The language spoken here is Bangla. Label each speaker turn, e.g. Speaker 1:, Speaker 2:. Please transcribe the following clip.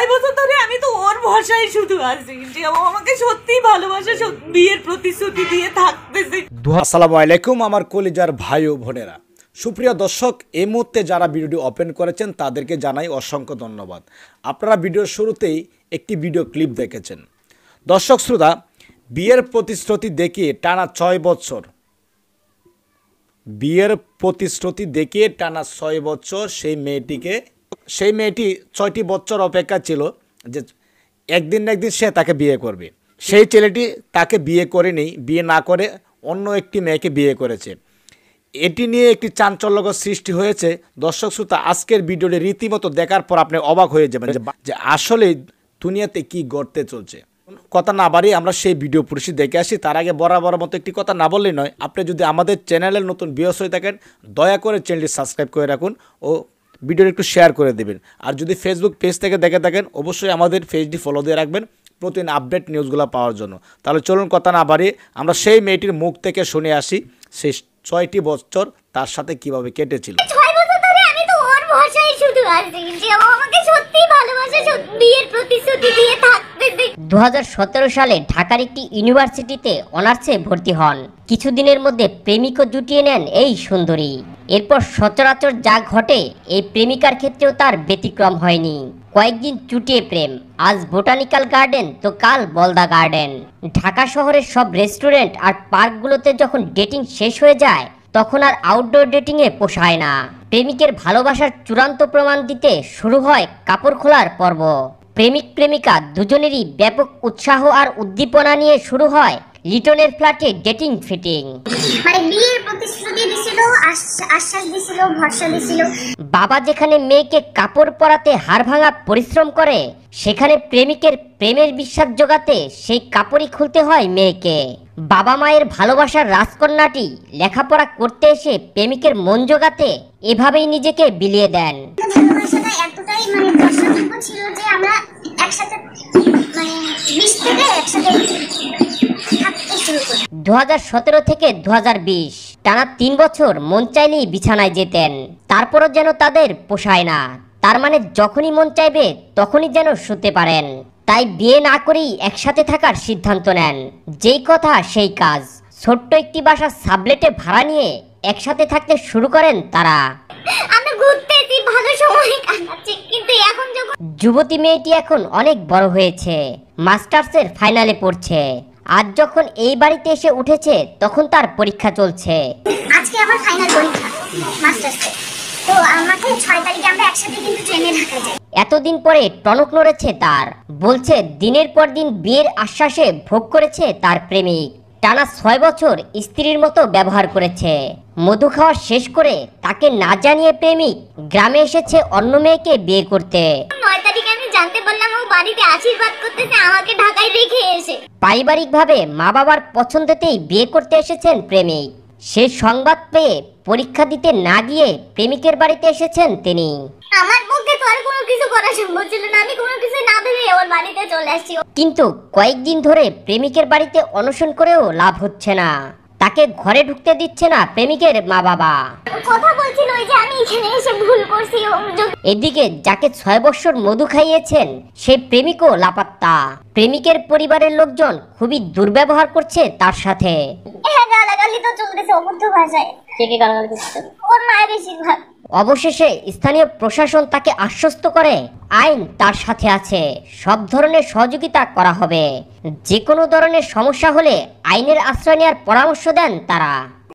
Speaker 1: ছয় বছর ধরে আমি তো ওর ভরসায় শুধু আছি যে ও আমাকে সত্যি ভালোবাসে বিয়ের প্রতিশ্রুতি দিয়ে থাকতেছে
Speaker 2: আসসালামু আলাইকুম আমার কলিজার ভাই ও বোনেরা সুপ্রিয় দর্শক এই মুহূর্তে যারা ভিডিওটি ওপেন করেছেন তাদেরকে জানাই অসংখ্য ধন্যবাদ আপনারা ভিডিওর শুরুতেই একটি ভিডিও ক্লিপ দেখেছেন দর্শক শ্রোতা বিয়ের প্রতিশ্রুতি দেখিয়ে টানা ছয় বছর বিয়ের প্রতিশ্রুতি দেখিয়ে টানা ছয় বছর সেই মেয়েটিকে সেই মেয়েটি ছয়টি বছর অপেক্ষা ছিল যে একদিন না একদিন সে তাকে বিয়ে করবে সেই ছেলেটি তাকে বিয়ে করে নেই বিয়ে না করে অন্য একটি মেয়েকে বিয়ে করেছে এটি নিয়ে একটি চাঞ্চল্যকর সৃষ্টি হয়েছে দর্শক শ্রোতা আজকের ভিডিওটি রীতিমতো দেখার পর আপনি অবাক হয়ে যাবেন যে আসলে দুনিয়াতে কি ঘটতে চলছে কথা না বাড়িয়ে আমরা সেই ভিডিও পুরুষে দেখে আসি তার আগে বরাবর মতো একটি কথা না বললেই নয় আপনি যদি আমাদের চ্যানেলের নতুন বিয়স হয়ে থাকেন দয়া করে চ্যানেলটি সাবস্ক্রাইব করে রাখুন ও ভিডিও একটু শেয়ার করে দেবেন আর যদি ফেসবুক পেজ থেকে দেখে থাকেন অবশ্যই আমাদের পেজটি ফলো দিয়ে রাখবেন প্রতিদিন আপডেট নিউজগুলো পাওয়ার জন্য তাহলে চলুন কথা না বাড়িয়ে আমরা সেই মেয়েটির মুখ থেকে শুনে আসি সেই ছয়টি বছর তার সাথে কিভাবে কেটেছিল
Speaker 1: ভালোবাসাই শুধু আছে যে ও আমাকে সত্যি ভালোবাসা বিয়ের প্রতিশ্রুতি দিয়ে থাকতে
Speaker 3: দু সালে ঢাকার একটি ইউনিভার্সিটিতে অনার্সে ভর্তি হন কিছুদিনের মধ্যে প্রেমিকও জুটিয়ে নেন এই সুন্দরী এরপর সচরাচর যা ঘটে এই প্রেমিকার ক্ষেত্রেও তার ব্যতিক্রম হয়নি কয়েকদিন চুটিয়ে প্রেম আজ বোটানিক্যাল গার্ডেন তো কাল বলদা গার্ডেন ঢাকা শহরের সব রেস্টুরেন্ট আর পার্কগুলোতে যখন ডেটিং শেষ হয়ে যায় তখন আর আউটডোর ডেটিংয়ে পোষায় না প্রেমিকের ভালোবাসার চূড়ান্ত প্রমাণ দিতে শুরু হয় কাপড় খোলার পর্ব প্রেমিক প্রেমিকা দুজনেরই ব্যাপক উৎসাহ আর উদ্দীপনা নিয়ে শুরু হয় লিটনের ফ্ল্যাটে ডেটিং ফিটিং
Speaker 1: মানে বিয়ের প্রতিশ্রুতি দিছিল আশ্বাস দিছিল ভরসা দিছিল
Speaker 3: বাবা যেখানে মেয়েকে কাপড় পরাতে হাড় ভাঙা পরিশ্রম করে সেখানে প্রেমিকের প্রেমের বিশ্বাস জোগাতে সেই কাপড়ই খুলতে হয় মেয়েকে বাবা মায়ের ভালোবাসার রাজকন্যাটি লেখাপড়া করতে এসে প্রেমিকের মন জোগাতে এভাবেই নিজেকে বিলিয়ে দেন
Speaker 1: মানে ছিল যে আমরা একসাথে মানে একসাথে
Speaker 3: দু থেকে দু টানা তিন বছর মন চাইলেই বিছানায় যেতেন তারপরও যেন তাদের পোষায় না তার মানে যখনই মন চাইবে তখনই যেন শুতে পারেন তাই বিয়ে না করেই একসাথে থাকার সিদ্ধান্ত নেন যেই কথা সেই কাজ ছোট্ট একটি বাসা সাবলেটে ভাড়া নিয়ে একসাথে থাকতে শুরু করেন তারা
Speaker 1: আমরা ঘুরতেছি ভালো সময় কাটাচ্ছি কিন্তু এখন
Speaker 3: যুবতী মেয়েটি এখন অনেক বড় হয়েছে মাস্টার্সের ফাইনালে পড়ছে আজ যখন এই বাড়িতে এসে উঠেছে তখন তার পরীক্ষা চলছে
Speaker 1: আজকে আমার ফাইনাল পরীক্ষা মাস্টার্সে তো আমাকে 6 তারিখে আমরা একসাথে কিন্তু ট্রেনে ঢাকা যাই
Speaker 3: এতদিন পরে টনক নড়েছে তার বলছে দিনের পর দিন বিয়ের আশ্বাসে ভোগ করেছে তার প্রেমিক টানা ছয় বছর স্ত্রীর মতো ব্যবহার করেছে মধু খাওয়া শেষ করে তাকে না জানিয়ে প্রেমিক গ্রামে এসেছে অন্য মেয়েকে বিয়ে করতে
Speaker 1: নয় তারিখ বাড়িতে আশীর্বাদ করতেছে আমাকে ঢাকায় রেখে এসে
Speaker 3: পারিবারিকভাবে মা বাবার পছন্দতেই বিয়ে করতে এসেছেন প্রেমিক সে সংবাদ পেয়ে পরীক্ষা দিতে না গিয়ে প্রেমিকের বাড়িতে এসেছেন তিনি
Speaker 1: আমার পক্ষে তো আর কোনো কিছু করা সম্ভব ছিল না আমি কোনো কিছু না ভেবে ওর বাড়িতে চলে আসছি
Speaker 3: কিন্তু কয়েকদিন ধরে প্রেমিকের বাড়িতে অনশন করেও লাভ হচ্ছে না তাকে ঘরে ঢুকতে দিচ্ছে না প্রেমিকের মা বাবা
Speaker 1: কথা বলছিল ওই যে আমি এখানে এসে ভুল করছি
Speaker 3: এদিকে যাকে ছয় বছর মধু খাইয়েছেন সেই প্রেমিকও লাপাত্তা প্রেমিকের পরিবারের লোকজন খুবই দুর্ব্যবহার করছে তার সাথে তো অবশেষে স্থানীয় প্রশাসন তাকে আশ্বস্ত করে আইন তার সাথে আছে সব ধরনের সহযোগিতা করা হবে যে কোনো ধরনের সমস্যা হলে আইনের আশ্রয় নেওয়ার পরামর্শ দেন তারা